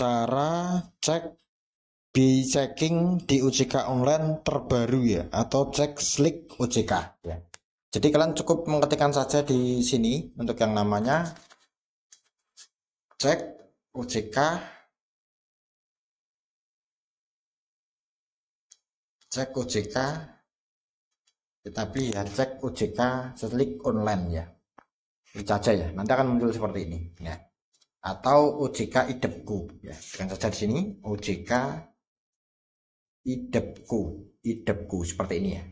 cara cek bi checking di OJK online terbaru ya atau cek slick OJK ya. Jadi kalian cukup mengetikkan saja di sini untuk yang namanya cek OJK cek OJK tetapi ya cek OJK slick online ya. Itu ya. Nanti akan muncul seperti ini ya atau OJK idepku ya dengan saja di sini OJK idepku idepku seperti ini ya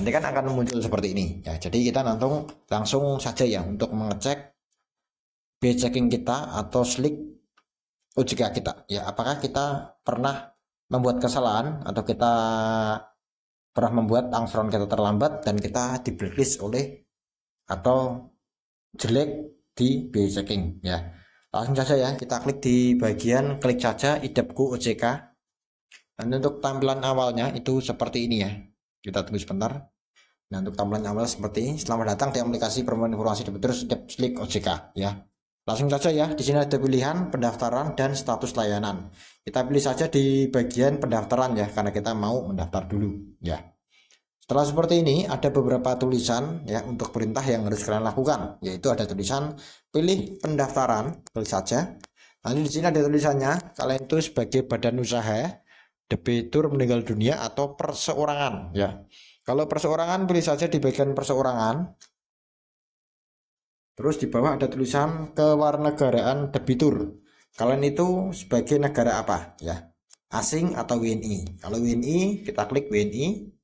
nanti kan akan muncul seperti ini ya jadi kita nantung langsung saja ya untuk mengecek B checking kita atau slick OJK kita ya apakah kita pernah membuat kesalahan atau kita pernah membuat angsuran kita terlambat dan kita di blacklist oleh atau jelek di B checking ya langsung saja ya kita klik di bagian klik saja idepku OJK dan untuk tampilan awalnya itu seperti ini ya kita tunggu sebentar nah untuk tampilan awal seperti ini selamat datang di aplikasi permohonan informasi debitur Idep Slick OJK ya langsung saja ya di sini ada pilihan pendaftaran dan status layanan kita pilih saja di bagian pendaftaran ya karena kita mau mendaftar dulu ya setelah seperti ini, ada beberapa tulisan ya untuk perintah yang harus kalian lakukan, yaitu ada tulisan pilih pendaftaran, tulis saja. Lalu nah, di sini ada tulisannya, kalian itu sebagai badan usaha, debitur meninggal dunia atau perseorangan ya. Kalau perseorangan pilih saja di bagian perseorangan. Terus di bawah ada tulisan kewarganegaraan debitur. Kalian itu sebagai negara apa ya? Asing atau WNI. Kalau WNI kita klik WNI.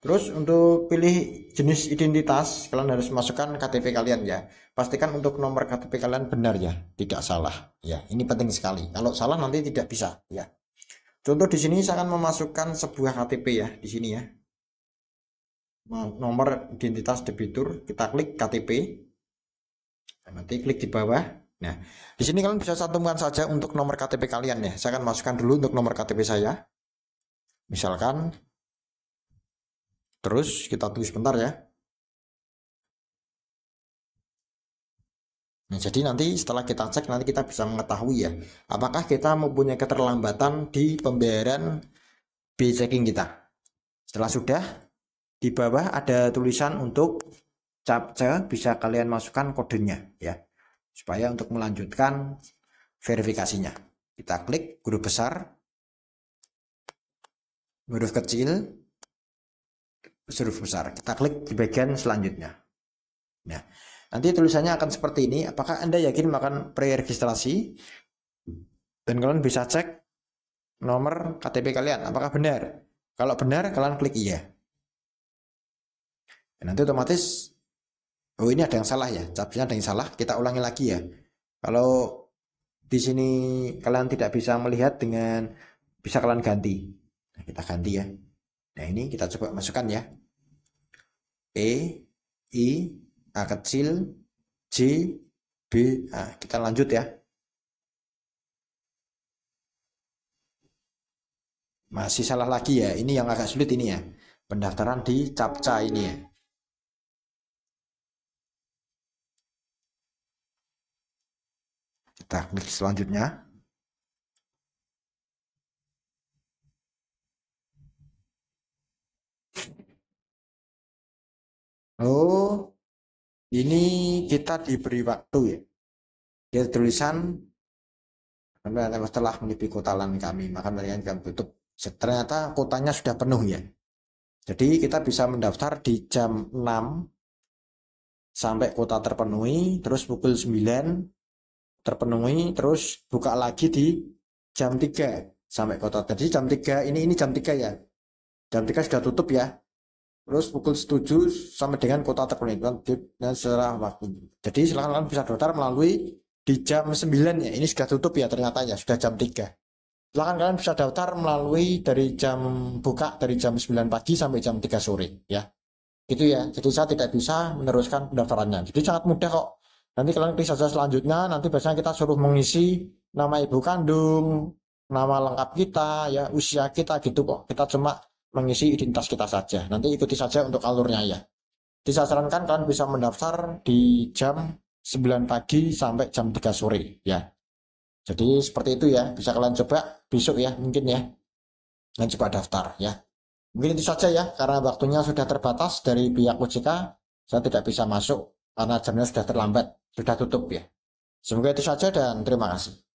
Terus untuk pilih jenis identitas, kalian harus masukkan KTP kalian ya. Pastikan untuk nomor KTP kalian benar ya, tidak salah ya. Ini penting sekali. Kalau salah nanti tidak bisa ya. Contoh di sini saya akan memasukkan sebuah KTP ya di sini ya. Nomor identitas debitur, kita klik KTP. Nah, nanti klik di bawah. Nah, di sini kalian bisa satukan saja untuk nomor KTP kalian ya. Saya akan masukkan dulu untuk nomor KTP saya. Misalkan Terus kita tunggu sebentar ya. Nah, jadi nanti setelah kita cek nanti kita bisa mengetahui ya apakah kita mempunyai keterlambatan di pembayaran B checking kita. Setelah sudah di bawah ada tulisan untuk captcha bisa kalian masukkan kodenya ya supaya untuk melanjutkan verifikasinya. Kita klik huruf besar, huruf kecil, huruf besar. Kita klik di bagian selanjutnya. Nah, nanti tulisannya akan seperti ini. Apakah Anda yakin makan pre-registrasi? Dan kalian bisa cek nomor KTP kalian. Apakah benar? Kalau benar, kalian klik iya. Dan nanti otomatis, oh ini ada yang salah ya. Capsnya ada yang salah. Kita ulangi lagi ya. Kalau di sini kalian tidak bisa melihat dengan bisa kalian ganti. Nah, kita ganti ya. Nah ini kita coba masukkan ya. e I, A kecil, J, B, Nah, Kita lanjut ya. Masih salah lagi ya. Ini yang agak sulit ini ya. Pendaftaran di CAPCA ini ya. Kita klik selanjutnya. Oh, ini kita diberi waktu ya. Dia ya, tulisan setelah melipi kota lain kami, maka mereka akan tutup. Ternyata kotanya sudah penuh ya. Jadi kita bisa mendaftar di jam 6 sampai kota terpenuhi, terus pukul 9 terpenuhi, terus buka lagi di jam 3 sampai kota. Jadi jam 3 ini ini jam 3 ya. Jam 3 sudah tutup ya terus pukul 7 sampai dengan kota dan secara waktu. Jadi silahkan kalian bisa daftar melalui di jam 9 ya. Ini sudah tutup ya ternyata ya, sudah jam 3. Silahkan kalian bisa daftar melalui dari jam buka dari jam 9 pagi sampai jam 3 sore ya. Gitu ya. Jadi saya tidak bisa meneruskan pendaftarannya. Jadi sangat mudah kok. Nanti kalian bisa saja selanjutnya, nanti biasanya kita suruh mengisi nama ibu kandung, nama lengkap kita, ya usia kita gitu kok. Kita cuma mengisi identitas kita saja. Nanti ikuti saja untuk alurnya ya. Disarankan kalian bisa mendaftar di jam 9 pagi sampai jam 3 sore ya. Jadi seperti itu ya, bisa kalian coba besok ya mungkin ya. Dan coba daftar ya. Mungkin itu saja ya, karena waktunya sudah terbatas dari pihak OJK, saya tidak bisa masuk karena jamnya sudah terlambat, sudah tutup ya. Semoga itu saja dan terima kasih.